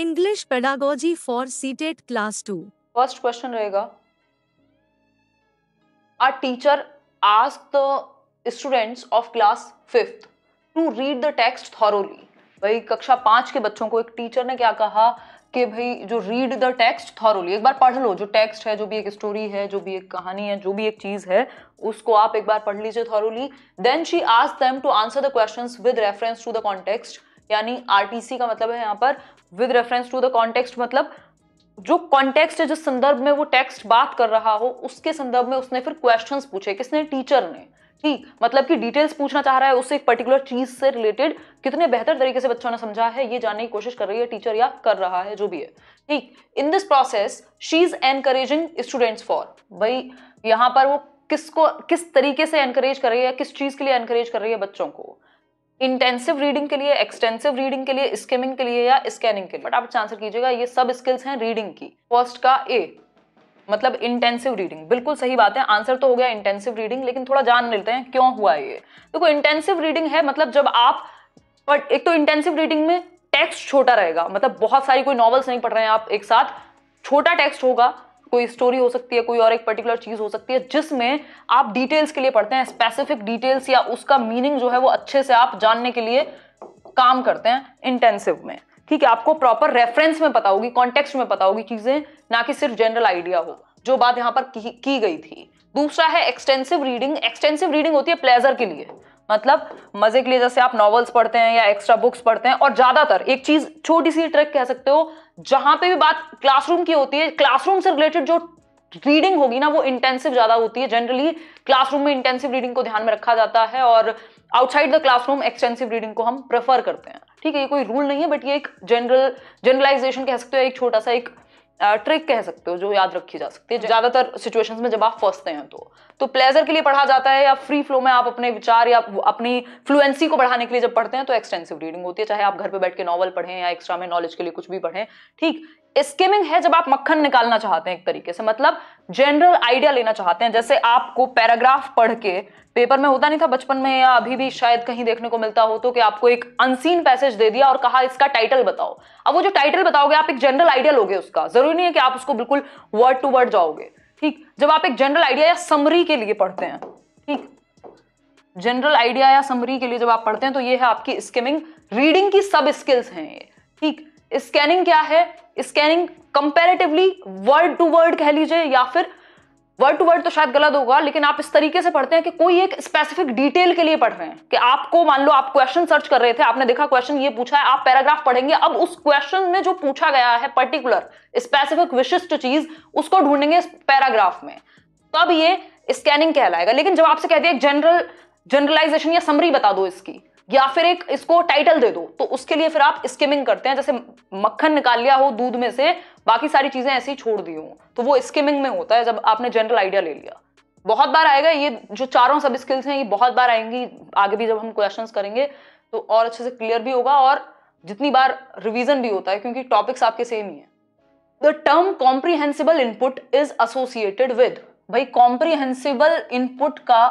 English pedagogy for CTET class two first question रहेगा a teacher ask the students of class fifth to read the text thoroughly भाई कक्षा पांच के बच्चों को एक टीचर ने क्या कहा कि भाई जो रीड द टेक्स्ट थॉरोली एक बार पढ़ लो जो टेक्स्ट है जो भी एक स्टोरी है जो भी एक कहानी है जो भी एक चीज़ है उसको आप एक बार पढ़ लीजिए thoroughly then she ask them to answer the questions with reference to the context यानी आरटीसी का मतलब है यहाँ पर with reference to the context मतलब जो कॉन्टेक्स्ट है जिस संदर्भ में वो टेक्स्ट बात कर रहा हो उसके संदर्भ में उसने फिर क्वेश्चन पूछे किसने टीचर ने ठीक मतलब कि डिटेल्स पूछना चाह रहा है उससे एक पर्टिकुलर चीज से रिलेटेड कितने बेहतर तरीके से बच्चों ने समझा है ये जानने की कोशिश कर रही है टीचर या कर रहा है जो भी है ठीक in this process she is encouraging students for भाई यहाँ पर वो किसको किस तरीके से एनकरेज कर रही है किस चीज के लिए एनकरेज कर रही है बच्चों को इंटेंसिव रीडिंग के लिए एक्सटेंसिव रीडिंग के लिए स्किमिंग के लिए या स्कैनिंग के लिए बट आप आंसर कीजिएगा ये सब स्किल्स हैं रीडिंग की फर्स्ट का ए मतलब इंटेंसिव रीडिंग बिल्कुल सही बात है आंसर तो हो गया इंटेंसिव रीडिंग लेकिन थोड़ा जान लेते हैं क्यों हुआ ये देखो इंटेंसिव रीडिंग है मतलब जब आप बट एक तो इंटेंसिव रीडिंग में टेक्स्ट छोटा रहेगा मतलब बहुत सारी कोई नॉवेल्स नहीं पढ़ रहे हैं आप एक साथ छोटा टेक्स्ट होगा कोई स्टोरी हो सकती है कोई और एक पर्टिकुलर चीज़ हो सकती है जिसमें आप डिटेल्स के लिए पढ़ते हैं स्पेसिफिक डिटेल्स या उसका मीनिंग जो है वो अच्छे से आप जानने के लिए काम करते हैं इंटेंसिव में ठीक है आपको प्रॉपर रेफरेंस में पता होगी कॉन्टेक्स्ट में पता होगी चीज़ें ना कि सिर्फ जनरल आइडिया हो जो बात यहां पर की, की गई थी दूसरा है एक्सटेंसिव रीडिंग एक्सटेंसिव रीडिंग होती है प्लेजर के लिए मतलब मजे के लिए जैसे आप नॉवेल्स पढ़ते हैं या एक्स्ट्रा बुक्स पढ़ते हैं और ज्यादातर एक चीज छोटी सी ट्रिक कह सकते हो जहां पे भी बात क्लासरूम की होती है क्लासरूम से रिलेटेड जो रीडिंग होगी ना वो इंटेंसिव ज्यादा होती है जनरली क्लासरूम में इंटेंसिव रीडिंग को ध्यान में रखा जाता है और outside the classroom extensive reading को हम प्रेफर करते हैं ठीक है ये कोई रूल नहीं है बट ये एक जनरल जनरलाइजेशन कह सकते हो एक छोटा सा एक ट्रिक कह सकते हो जो याद रखी जा सकती है ज़्यादातर सिचुएशंस में जब आप फंसते हैं तो तो प्लेजर के लिए पढ़ा जाता है या फ्री फ्लो में आप अपने विचार या अपनी फ्लुएंसी को बढ़ाने के लिए जब पढ़ते हैं तो एक्सटेंसिव रीडिंग होती है चाहे आप घर पर बैठ के नॉवल पढ़ें या एक्स्ट्रा में नॉलेज के लिए कुछ भी पढ़ें ठीक स्किमिंग है जब आप मक्खन निकालना चाहते हैं एक तरीके से मतलब जनरल आइडिया लेना चाहते हैं जैसे आपको पैराग्राफ पढ़ के पेपर में होता नहीं था बचपन में या अभी भी शायद कहीं देखने को मिलता हो तो कि आपको एक अनसीन पैसेज दे दिया और कहा इसका टाइटल बताओ अब वो जो टाइटल बताओगे आप एक जनरल आइडिया लोगे उसका जरूरी नहीं है कि आप उसको बिल्कुल वर्ड टू वर्ड जाओगे ठीक जब आप एक जनरल आइडिया या समरी के लिए पढ़ते हैं ठीक जनरल आइडिया या समरी के लिए जब आप पढ़ते हैं तो ये है आपकी स्किमिंग रीडिंग की सब स्किल्स हैं ये ठीक स्कैनिंग क्या है scanning comparatively word to word कह लीजिए या फिर वर्ड टू वर्ड तो शायद गलत होगा लेकिन आप इस तरीके से पढ़ते हैं कि कोई एक स्पेसिफिक डिटेल के लिए पढ़ रहे हैं कि आपको मान लो आप क्वेश्चन सर्च कर रहे थे आपने देखा क्वेश्चन ये पूछा है आप पैराग्राफ पढ़ेंगे अब उस क्वेश्चन में जो पूछा गया है पर्टिकुलर स्पेसिफिक विशिष्ट चीज उसको ढूंढेंगे पैराग्राफ में तब तो ये स्कैनिंग कहलाएगा लेकिन जब आपसे कहते हैं जनरल जनरलाइजेशन या समरी बता दो इसकी या फिर एक इसको टाइटल दे दो तो उसके लिए फिर आप स्किमिंग करते हैं जैसे मक्खन निकाल लिया हो दूध में से बाकी सारी चीजें ऐसी छोड़ दी हो तो वो स्किमिंग में होता है जब आपने जनरल आइडिया ले लिया बहुत बार आएगा ये जो चारों सब स्किल्स हैं ये बहुत बार आएंगी आगे भी जब हम क्वेश्चंस करेंगे तो और अच्छे से क्लियर भी होगा और जितनी बार रिवीजन भी होता है क्योंकि टॉपिक्स आपके सेम ही है the term comprehensible input is associated with भाई कॉम्प्रीहेंसिबल इनपुट का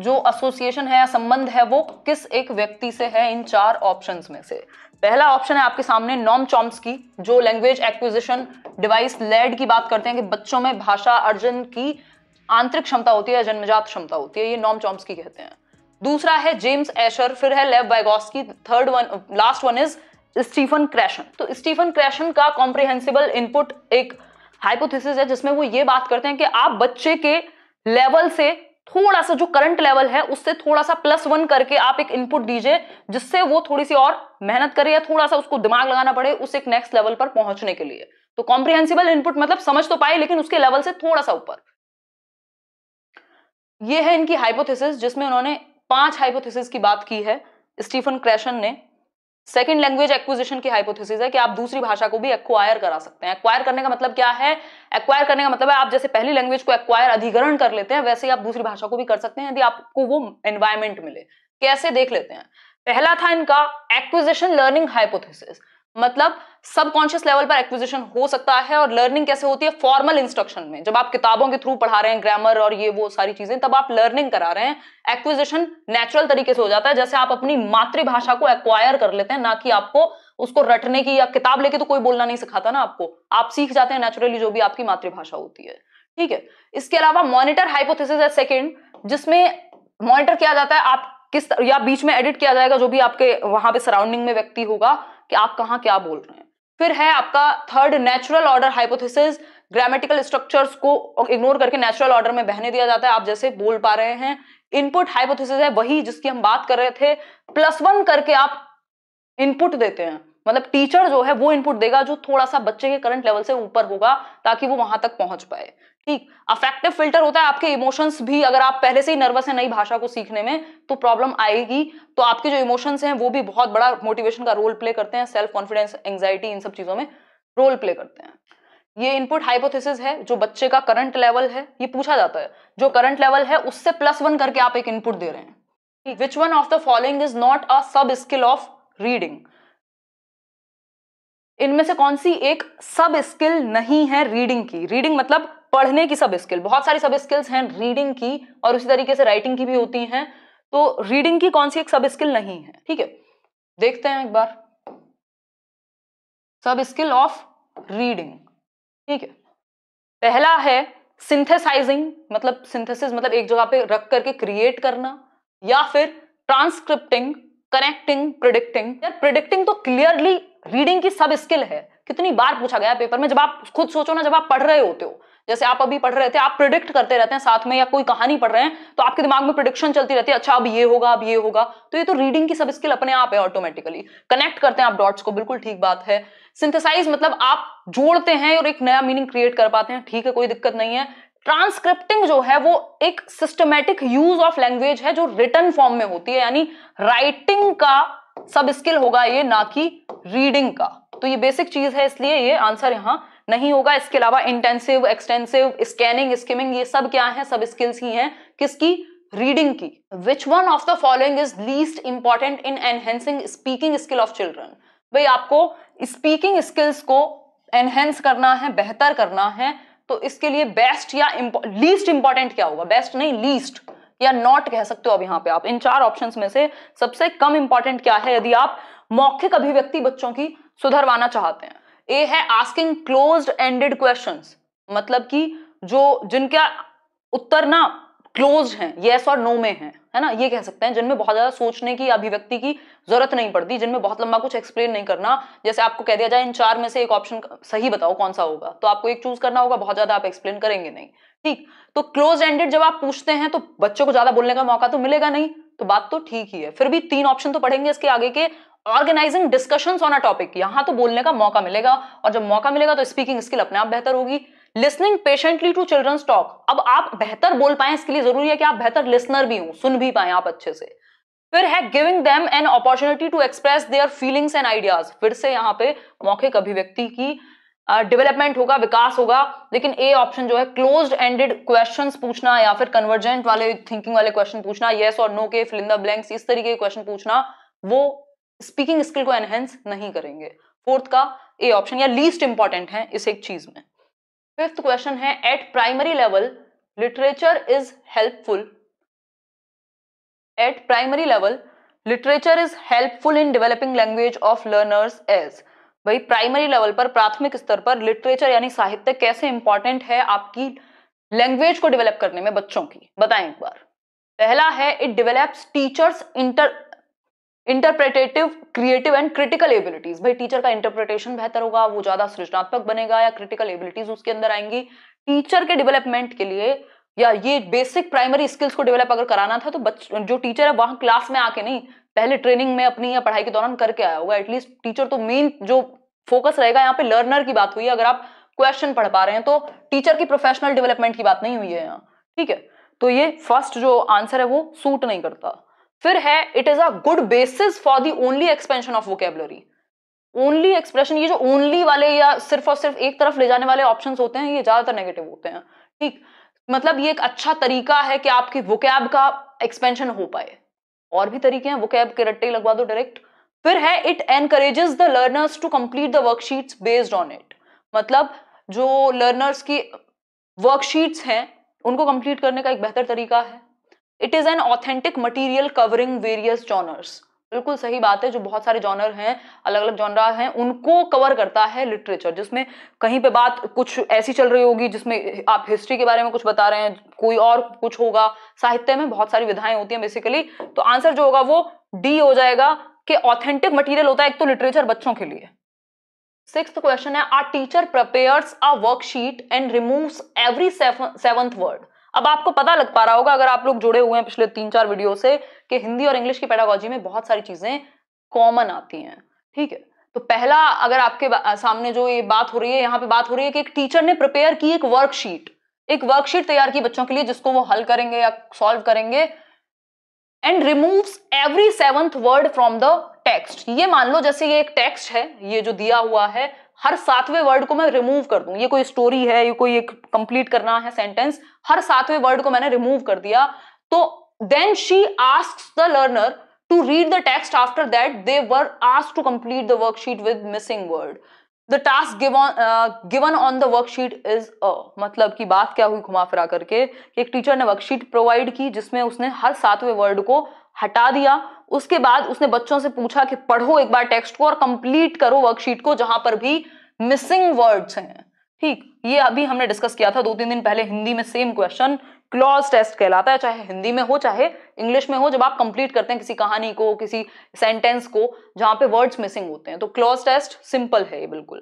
जो एसोसिएशन है या संबंध है वो किस एक व्यक्ति से है इन चार ऑप्शंस में से पहला ऑप्शन है आपके सामने नॉम की जो लैंग्वेज एक्विजिशन डिवाइस लेड की बात करते हैं कि बच्चों में भाषा अर्जन की आंतरिक क्षमता होती है जन्मजात क्षमता होती है ये नॉम की कहते हैं दूसरा है जेम्स एशर फिर है लेव की third one last one is Stephen Krashen तो स्टीफन क्रैशन का कॉम्प्रिहेंसिबल इनपुट एक हाइपोथेसिस है जिसमें वो ये बात करते हैं कि आप बच्चे के लेवल से थोड़ा सा जो करंट लेवल है उससे थोड़ा सा प्लस वन करके आप एक इनपुट दीजिए जिससे वो थोड़ी सी और मेहनत करे या थोड़ा सा उसको दिमाग लगाना पड़े उस एक नेक्स्ट लेवल पर पहुंचने के लिए तो कॉम्प्रिहेंसिबल इनपुट मतलब समझ तो पाए लेकिन उसके लेवल से थोड़ा सा ऊपर ये है इनकी हाइपोथेसिस जिसमें उन्होंने पांच हाइपोथेसिस की बात की है स्टीफन क्रैशन ने सेकेंड लैंग्वेज एक्विजिशन की हाइपोथेसिस है कि आप दूसरी भाषा को भी एक्वायर करा सकते हैं एक्वायर करने का मतलब क्या है एक्वायर करने का मतलब है आप जैसे पहली लैंग्वेज को एक्वायर अधिग्रहण कर लेते हैं वैसे ही आप दूसरी भाषा को भी कर सकते हैं यदि आपको वो एनवायरमेंट मिले कैसे देख लेते हैं पहला था इनका एक्विजिशन लर्निंग हाइपोथेसिस मतलब सबकॉन्शियस लेवल पर एक्विजिशन हो सकता है और लर्निंग कैसे होती है फॉर्मल इंस्ट्रक्शन में जब आप किताबों के थ्रू पढ़ा रहे हैं ग्रामर और ये वो सारी चीजें तब आप लर्निंग करा रहे हैं एक्विजिशन नेचुरल तरीके से हो जाता है जैसे आप अपनी मातृभाषा को एक्वायर कर लेते हैं ना कि आपको उसको रटने की या किताब लेके तो कोई बोलना नहीं सिखाता ना आपको आप सीख जाते हैं नेचुरली जो भी आपकी मातृभाषा होती है ठीक है इसके अलावा मॉनिटर हाइपोथेसिस है सेकेंड जिसमें मॉनिटर किया जाता है आप किस या बीच में एडिट किया जाएगा जो भी आपके वहां पे सराउंडिंग में व्यक्ति होगा कि आप कहाँ क्या बोल रहे हैं फिर है आपका third natural order hypothesis grammatical structures को इग्नोर करके नेचुरल ऑर्डर में बहने दिया जाता है आप जैसे बोल पा रहे हैं इनपुट हाइपोथेसिस है वही जिसकी हम बात कर रहे थे प्लस वन करके आप इनपुट देते हैं मतलब टीचर जो है वो इनपुट देगा जो थोड़ा सा बच्चे के करंट लेवल से ऊपर होगा ताकि वो वहां तक पहुंच पाए ठीक अफेक्टिव फिल्टर होता है आपके इमोशंस भी अगर आप पहले से ही नर्वस है नई भाषा को सीखने में तो प्रॉब्लम आएगी तो आपके जो इमोशंस हैं वो भी बहुत बड़ा मोटिवेशन का रोल प्ले करते हैं सेल्फ कॉन्फिडेंस एंग्जाइटी इन सब चीजों में रोल प्ले करते हैं ये इनपुट हाइपोथेसिस है जो बच्चे का करंट लेवल है ये पूछा जाता है जो करंट लेवल है उससे प्लस वन करके आप एक इनपुट दे रहे हैं which one of the following is not a sub skill of reading इनमें से कौन सी एक सब स्किल नहीं है रीडिंग की रीडिंग मतलब पढ़ने की सब स्किल बहुत सारी सब स्किल्स हैं रीडिंग की और उसी तरीके से राइटिंग की भी होती हैं तो रीडिंग की कौन सी एक सब स्किल नहीं है ठीक है देखते हैं एक बार सब स्किल ऑफ रीडिंग ठीक है पहला है सिंथेसाइजिंग मतलब सिंथेसिस मतलब एक जगह पे रख करके क्रिएट करना या फिर ट्रांसक्रिप्टिंग कनेक्टिंग प्रिडिक्टिंग यार प्रिडिक्टिंग तो क्लियरली रीडिंग की सब स्किल है कितनी बार पूछा गया पेपर में जब आप खुद सोचो ना जब आप पढ़ रहे होते हो जैसे आप अभी पढ़ रहे थे आप प्रिडिक्ट करते रहते हैं साथ में या कोई कहानी पढ़ रहे हैं तो आपके दिमाग में प्रिडिक्शन चलती रहती है अच्छा अब ये होगा अब ये होगा तो ये तो रीडिंग की सब स्किल अपने आप है ऑटोमेटिकली कनेक्ट करते हैं आप डॉट्स को बिल्कुल ठीक बात है सिंथेसाइज मतलब आप जोड़ते हैं और एक नया मीनिंग क्रिएट कर पाते हैं ठीक है कोई दिक्कत नहीं है ट्रांसक्रिप्टिंग जो है वो एक सिस्टमेटिक यूज ऑफ लैंग्वेज है जो रिटर्न फॉर्म में होती है यानी राइटिंग का सब स्किल होगा ये ना कि रीडिंग का तो ये बेसिक चीज है इसलिए ये आंसर यहां नहीं होगा इसके अलावा इंटेंसिव एक्सटेंसिव स्कैनिंग स्किमिंग ये सब क्या है सब स्किल्स ही हैं किसकी रीडिंग की which one of the following is least important in enhancing speaking skill of children भाई आपको स्पीकिंग स्किल्स को एनहेंस करना है बेहतर करना है तो इसके लिए बेस्ट या लीस्ट इंपॉर्टेंट क्या होगा बेस्ट नहीं लीस्ट या नॉट कह सकते हो अब यहाँ पे आप इन चार ऑप्शंस में से सबसे कम इंपॉर्टेंट क्या है यदि आप मौखिक अभिव्यक्ति बच्चों की सुधरवाना चाहते हैं ए है आस्किंग क्लोज एंडेड क्वेश्चन मतलब कि जो जिनका उत्तर ना क्लोज है येस और नो में है है ना ये कह सकते हैं जिनमें बहुत ज्यादा सोचने की अभिव्यक्ति की जरूरत नहीं पड़ती जिनमें बहुत लंबा कुछ एक्सप्लेन नहीं करना जैसे आपको कह दिया जाए इन चार में से एक ऑप्शन सही बताओ कौन सा होगा तो आपको एक चूज करना होगा बहुत ज्यादा आप एक्सप्लेन करेंगे नहीं ठीक तो क्लोज एंडेड जब आप पूछते हैं तो बच्चों को ज्यादा बोलने का मौका तो मिलेगा नहीं तो बात तो ठीक ही है फिर भी तीन ऑप्शन तो पढ़ेंगे इसके आगे के organising discussion on a topic यहां तो बोलने का मौका मिलेगा और जब मौका मिलेगा तो स्पीकिंग स्किल अपने आप बेहतर होगी listening patiently to children's talk अब आप बेहतर बोल पाए इसके लिए जरूरी है कि आप बेहतर लिसनर भी हो सुन भी पाए आप अच्छे से फिर है giving them an opportunity to express their feelings and ideas फिर से यहाँ पे मौखिक अभिव्यक्ति की डेवलपमेंट uh, होगा विकास होगा लेकिन ए ऑप्शन जो है क्लोज एंडेड क्वेश्चंस पूछना या फिर कन्वर्जेंट वाले थिंकिंग वाले क्वेश्चन पूछना येस और नो के फिलिंदा ब्लैंक्स इस तरीके के क्वेश्चन पूछना वो स्पीकिंग स्किल को एनहेंस नहीं करेंगे फोर्थ का ए ऑप्शन या लीस्ट इंपॉर्टेंट है इस एक चीज में फिफ्थ क्वेश्चन है at primary level literature is helpful at primary level literature is helpful in developing language of learners as भाई प्राइमरी लेवल पर प्राथमिक स्तर पर लिटरेचर यानी साहित्य कैसे इंपॉर्टेंट है आपकी लैंग्वेज को डेवलप करने में बच्चों की बताएं एक बार पहला है it develops teachers inter interpretative creative and critical abilities भाई टीचर का इंटरप्रिटेशन बेहतर होगा वो ज्यादा सृजनात्मक बनेगा या क्रिटिकल एबिलिटीज उसके अंदर आएंगी टीचर के डेवलपमेंट के लिए या ये बेसिक प्राइमरी स्किल्स को डेवलप अगर कराना था तो बच, जो टीचर है वहां क्लास में आके नहीं पहले ट्रेनिंग में अपनी या पढ़ाई के दौरान करके आया होगा एटलीस्ट टीचर तो मेन जो फोकस रहेगा यहाँ पे लर्नर की बात हुई है अगर आप क्वेश्चन पढ़ पा रहे हैं तो टीचर की प्रोफेशनल डेवलपमेंट की बात नहीं हुई है यहाँ ठीक है तो ये फर्स्ट जो आंसर है वो सूट नहीं करता फिर है it is a good basis for the only expansion of vocabulary only expression ये जो ओनली वाले या सिर्फ और सिर्फ एक तरफ ले जाने वाले ऑप्शन होते हैं ये ज्यादातर नेगेटिव होते हैं ठीक मतलब ये एक अच्छा तरीका है कि आपकी वोकैब का एक्सपेंशन हो पाए और भी तरीके हैं वोकैब के रट्टे लगवा दो डायरेक्ट फिर है it encourages the learners to complete the worksheets based on it मतलब जो लर्नर्स की वर्कशीट्स हैं उनको कंप्लीट करने का एक बेहतर तरीका है it is an authentic material covering various genres बिल्कुल सही बात है जो बहुत सारे जॉनर हैं अलग अलग जॉनरा हैं उनको कवर करता है लिटरेचर जिसमें कहीं पे बात कुछ ऐसी चल रही होगी जिसमें आप हिस्ट्री के बारे में कुछ बता रहे हैं कोई और कुछ होगा साहित्य में बहुत सारी विधाएं होती हैं बेसिकली तो आंसर जो होगा वो डी हो जाएगा कि ऑथेंटिक मटीरियल होता है एक तो लिटरेचर बच्चों के लिए सिक्स क्वेश्चन है a teacher prepares a worksheet and removes every seventh word अब आपको पता लग पा रहा होगा अगर आप लोग जुड़े हुए हैं पिछले तीन चार वीडियो से कि हिंदी और इंग्लिश की पेडागोजी में बहुत सारी चीजें कॉमन आती हैं ठीक है तो पहला अगर आपके सामने जो ये बात हो रही है यहाँ पे बात हो रही है कि एक टीचर ने प्रिपेयर की एक वर्कशीट एक वर्कशीट तैयार की बच्चों के लिए जिसको वो हल करेंगे या सॉल्व करेंगे and remove every seventh word from the text ये मान लो जैसे ये एक टेक्स्ट है ये जो दिया हुआ है हर सातवें वर्ड को मैं रिमूव कर दूं ये कोई स्टोरी है ये कोई एक कंप्लीट करना है सेंटेंस हर सातवें वर्ड को मैंने रिमूव कर दिया तो then she ask the learner to read the text after that they were ask to complete the worksheet with missing word the task given on the worksheet is a मतलब की बात क्या हुई घुमा फिरा करके एक टीचर ने वर्कशीट प्रोवाइड की जिसमें उसने हर सातवें वर्ड को हटा दिया उसके बाद उसने बच्चों से पूछा कि पढ़ो एक बार टेक्स्ट को और कंप्लीट करो वर्कशीट को जहां पर भी मिसिंग वर्ड्स हैं ठीक ये अभी हमने डिस्कस किया था दो तीन दिन पहले हिंदी में सेम क्वेश्चन क्लॉज टेस्ट कहलाता है चाहे हिंदी में हो चाहे इंग्लिश में हो जब आप कंप्लीट करते हैं किसी कहानी को किसी सेंटेंस को जहां पे वर्ड्स मिसिंग होते हैं तो क्लॉज टेस्ट सिंपल है ये बिल्कुल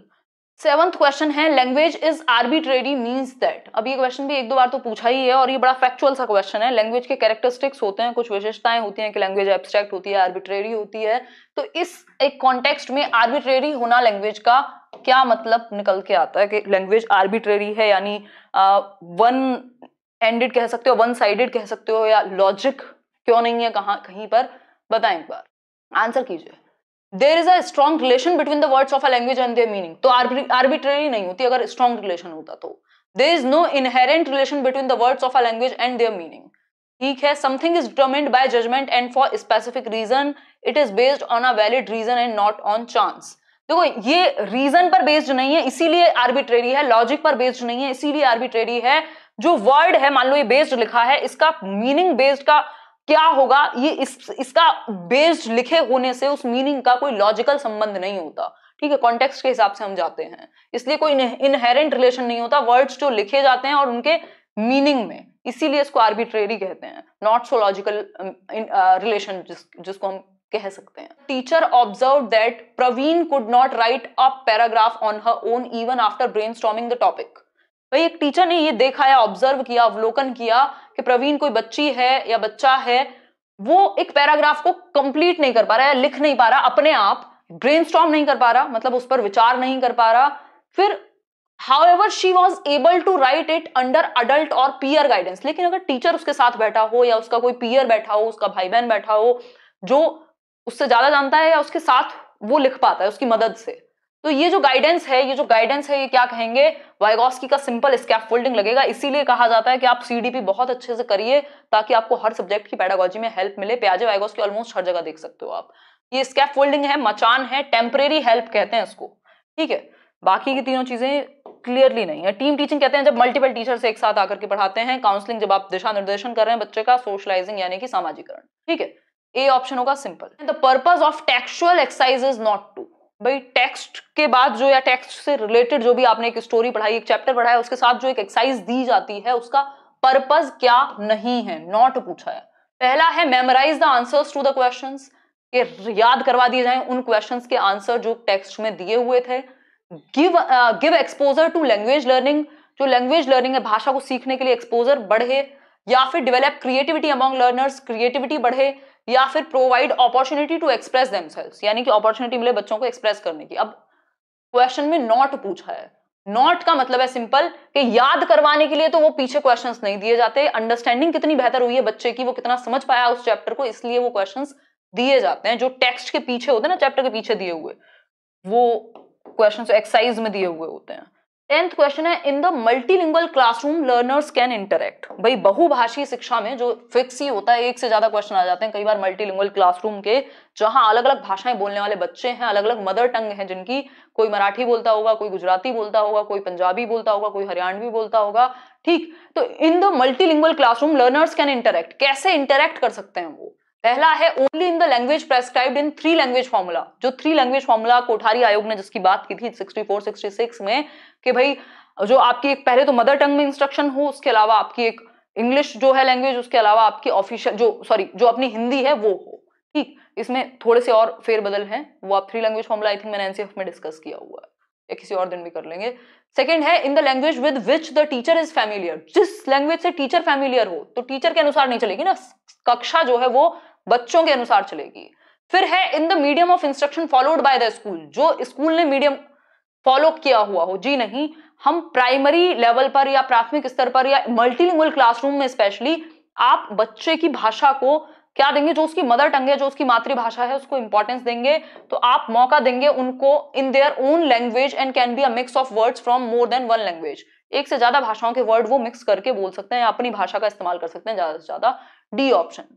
सेवंथ क्वेश्चन है language is arbitrary means that अब ये क्वेश्चन भी एक दो बार तो पूछा ही है और ये बड़ा फैक्चुअल सा क्वेश्चन है लैंग्वेज के कैरेक्टरिस्टिक्स होते हैं कुछ विशेषताएं होती हैं कि लैंग्वेज एब्स्ट्रैक्ट होती है आर्बिट्रेरी होती है तो इस एक कॉन्टेक्स्ट में आर्बिट्रेरी होना लैंग्वेज का क्या मतलब निकल के आता है कि लैंग्वेज आर्बिट्रेरी है यानी वन एंडेड कह सकते हो वन साइडेड कह सकते हो या लॉजिक क्यों नहीं है कहाँ कहीं पर बताएं एक बार आंसर कीजिए there is a strong relation between the words of a language and their meaning तो आर्बिट्रेरी नहीं होती अगर स्ट्रॉन्ग रिलेशन होता तो there is no inherent relation between the words of a language and their meaning ठीक है something is determined by judgement and for specific reason it is based on a valid reason and not on chance देखो ये reason पर based नहीं है इसीलिए arbitrary है logic पर बेस्ड नहीं है इसीलिए आर्बिट्रेरी है जो वर्ड है मान लो ये बेस्ड लिखा है इसका मीनिंग बेस्ड का क्या होगा ये इस इसका बेस्ड लिखे होने से उस मीनिंग का कोई लॉजिकल संबंध नहीं होता ठीक है कॉन्टेक्स्ट के हिसाब से हम जाते हैं इसलिए कोई इनहेरेंट रिलेशन नहीं होता वर्ड्स जो लिखे जाते हैं और उनके मीनिंग में इसीलिए इसको आर्बिट्रेरी कहते हैं नॉट सो लॉजिकल रिलेशन जिसको हम कह सकते हैं teacher observe that Praveen could not write a paragraph on her own even after brain the topic भाई एक टीचर ने ये देखा या ऑब्जर्व किया अवलोकन किया कि प्रवीण कोई बच्ची है या बच्चा है वो एक पैराग्राफ को कंप्लीट नहीं कर पा रहा या लिख नहीं पा रहा अपने आप ब्रेन नहीं कर पा रहा मतलब उस पर विचार नहीं कर पा रहा फिर however she was able to write it under adult or peer guidance लेकिन अगर टीचर उसके साथ बैठा हो या उसका कोई पियर बैठा हो उसका भाई बहन बैठा हो जो उससे ज्यादा जानता है या उसके साथ वो लिख पाता है उसकी मदद से तो ये जो गाइडेंस है ये जो गाइडेंस है ये क्या कहेंगे वाइगोस्की का सिंपल स्कैप फोल्डिंग लगेगा इसीलिए कहा जाता है कि आप सीडीपी बहुत अच्छे से करिए ताकि आपको हर सब्जेक्ट की पैडागोजी में हेल्प मिले प्याजे वाइगोस्की ऑलमोस्ट हर जगह देख सकते हो आप ये स्कैप फोल्डिंग है मचान है टेम्परेरी हेल्प कहते हैं इसको ठीक है बाकी की तीनों चीजें क्लियरली नहीं है टीम टीचिंग कहते हैं जब मल्टीपल टीचर से एक साथ आकर के पढ़ाते हैं काउंसलिंग जब आप दिशा निर्देशन कर रहे हैं बच्चे का सोशलाइजिंग यानी कि सामाजिकरण ठीक है ए ऑप्शन होगा simple the purpose of textual exercise is not to भाई टेक्स्ट के बाद जो या टेक्स्ट से रिलेटेड जो भी आपने एक स्टोरी पढ़ाई एक चैप्टर पढ़ाया उसके साथ जो एक एक्सरसाइज दी जाती है उसका पर्पज क्या नहीं है नॉट पूछा है पहला है memorise the answers to the question के याद करवा दिए जाए उन क्वेश्चन के आंसर जो टेक्स्ट में दिए हुए थे give give exposure to language learning जो लैंग्वेज लर्निंग है भाषा को सीखने के लिए एक्सपोजर बढ़े या फिर develop creativity among learners creativity बढ़े या फिर provide opportunity to express themselves यानी कि अपॉर्चुनिटी मिले बच्चों को एक्सप्रेस करने की अब क्वेश्चन में नॉट पूछा है नॉट का मतलब है सिंपल कि याद करवाने के लिए तो वो पीछे क्वेश्चंस नहीं दिए जाते अंडरस्टैंडिंग कितनी बेहतर हुई है बच्चे की वो कितना समझ पाया उस चैप्टर को इसलिए वो क्वेश्चंस दिए जाते हैं जो टेक्स्ट के पीछे होते हैं ना चैप्टर के पीछे दिए हुए वो क्वेश्चन एक्साइज में दिए हुए होते हैं टेंथ क्वेश्चन है in the multilingual classroom learners can interact भाई बहुभाषी शिक्षा में जो फिक्स ही होता है एक से ज्यादा क्वेश्चन आ जाते हैं कई बार मल्टीलिंगुअल क्लासरूम के जहां अलग अलग भाषाएं बोलने वाले बच्चे हैं अलग अलग मदर टंग हैं जिनकी कोई मराठी बोलता होगा कोई गुजराती बोलता होगा कोई पंजाबी बोलता होगा कोई हरियाणवी बोलता होगा ठीक तो in the multilingual classroom learners can interact कैसे इंटरेक्ट कर सकते हैं वो पहला है only in the language prescribed in three language formula जो थ्री लैंग्वेज फॉर्मूला कोठारी आयोग ने जिसकी बात की थी 64 66 में कि भाई जो आपकी एक पहले तो मदर टंग में इंस्ट्रक्शन हो उसके अलावा आपकी एक इंग्लिश जो है लैंग्वेज उसके अलावा आपकी ऑफिशियल जो सॉरी जो अपनी हिंदी है वो हो ठीक इसमें थोड़े से और फेरबदल हैं वो आप three language formula I think मैंने एनसीएफ में डिस्कस किया हुआ है या किसी और दिन भी कर लेंगे सेकेंड है in the language with which the teacher is familiar जिस लैंग्वेज से टीचर फैमिलियर हो तो टीचर के अनुसार नहीं चलेगी ना कक्षा जो है वो बच्चों के अनुसार चलेगी फिर है in the medium of instruction followed by the school जो स्कूल ने मीडियम फॉलो किया हुआ हो जी नहीं हम प्राइमरी लेवल पर या प्राथमिक स्तर पर या मल्टीलिंगुअल क्लासरूम में स्पेशली आप बच्चे की भाषा को क्या देंगे जो उसकी मदर टंग है जो उसकी मातृभाषा है उसको इंपॉर्टेंस देंगे तो आप मौका देंगे उनको in their own language and can be a mix of words from more than one language एक से ज्यादा भाषाओं के वर्ड वो मिक्स करके बोल सकते हैं अपनी भाषा का इस्तेमाल कर सकते हैं ज्यादा से ज्यादा डी ऑप्शन